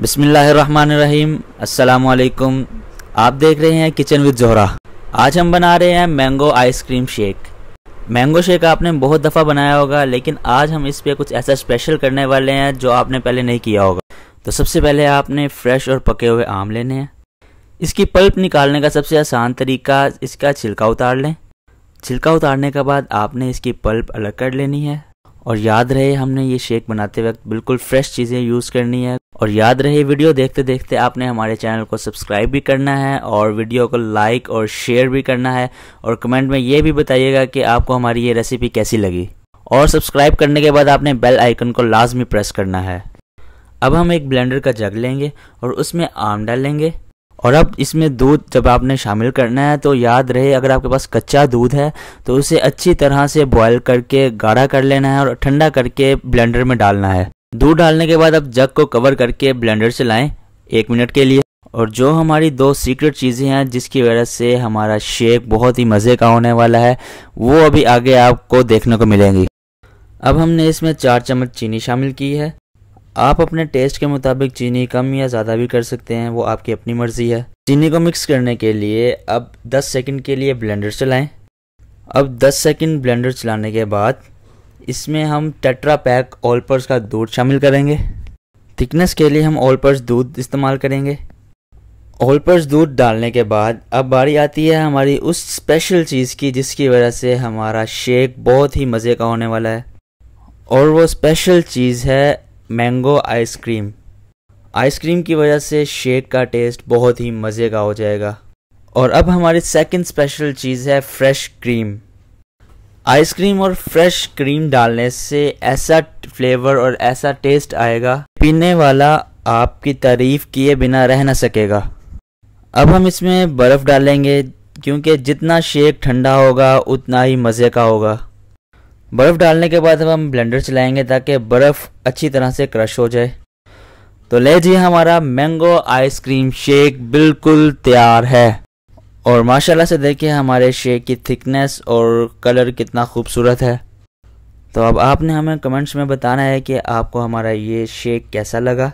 बिसमीम् अल्लाम आप देख रहे हैं किचन विद जोहरा आज हम बना रहे हैं mango ice cream shake mango shake आपने बहुत दफ़ा बनाया होगा लेकिन आज हम इस पर कुछ ऐसा स्पेशल करने वाले हैं जो आपने पहले नहीं किया होगा तो सबसे पहले आपने फ्रेश और पके हुए आम लेने हैं इसकी पल्प निकालने का सबसे आसान तरीका इसका छिलका उतार लें छिलका उतारने के बाद आपने इसकी पल्प अलग कर लेनी है और याद रहे हमने ये शेक बनाते वक्त बिल्कुल फ्रेश चीज़ें यूज़ करनी है और याद रहे वीडियो देखते देखते आपने हमारे चैनल को सब्सक्राइब भी करना है और वीडियो को लाइक और शेयर भी करना है और कमेंट में ये भी बताइएगा कि आपको हमारी ये रेसिपी कैसी लगी और सब्सक्राइब करने के बाद आपने बेल आइकन को लाजमी प्रेस करना है अब हम एक ब्लेंडर का जग लेंगे और उसमें आम डालेंगे और अब इसमें दूध जब आपने शामिल करना है तो याद रहे अगर आपके पास कच्चा दूध है तो उसे अच्छी तरह से बॉयल करके गाढ़ा कर लेना है और ठंडा करके ब्लेंडर में डालना है दूध डालने के बाद अब जग को कवर करके ब्लेंडर से लाएं एक मिनट के लिए और जो हमारी दो सीक्रेट चीज़ें हैं जिसकी वजह से हमारा शेक बहुत ही मज़े का होने वाला है वो अभी आगे आपको देखने को मिलेंगी अब हमने इसमें चार चम्मच चीनी शामिल की है आप अपने टेस्ट के मुताबिक चीनी कम या ज़्यादा भी कर सकते हैं वो आपकी अपनी मर्ज़ी है चीनी को मिक्स करने के लिए अब 10 सेकंड के लिए ब्लेंडर चलाएं अब 10 सेकंड ब्लेंडर चलाने के बाद इसमें हम टेट्रा पैक ऑलपर्स का दूध शामिल करेंगे थिकनेस के लिए हम ऑलपर्स दूध इस्तेमाल करेंगे ऑलपर्स दूध डालने के बाद अब बारी आती है हमारी उस स्पेशल चीज़ की जिसकी वजह से हमारा शेक बहुत ही मज़े का होने वाला है और वो स्पेशल चीज़ है मैंगो आइसक्रीम आइसक्रीम की वजह से शेक का टेस्ट बहुत ही मज़े का हो जाएगा और अब हमारी सेकंड स्पेशल चीज़ है फ्रेश क्रीम आइसक्रीम और फ्रेश क्रीम डालने से ऐसा फ्लेवर और ऐसा टेस्ट आएगा पीने वाला आपकी तारीफ किए बिना रह ना सकेगा अब हम इसमें बर्फ़ डालेंगे क्योंकि जितना शेक ठंडा होगा उतना ही मज़े का होगा बर्फ़ डालने के बाद हम ब्लेंडर चलाएंगे ताकि बर्फ़ अच्छी तरह से क्रश हो जाए तो ले जी हमारा मैंगो आइसक्रीम शेक बिल्कुल तैयार है और माशाल्लाह से देखिए हमारे शेक की थिकनेस और कलर कितना खूबसूरत है तो अब आपने हमें कमेंट्स में बताना है कि आपको हमारा ये शेक कैसा लगा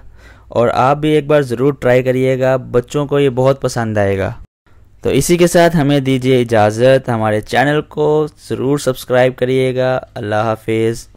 और आप भी एक बार ज़रूर ट्राई करिएगा बच्चों को ये बहुत पसंद आएगा तो इसी के साथ हमें दीजिए इजाज़त हमारे चैनल को ज़रूर सब्सक्राइब करिएगा अल्लाह हाफिज़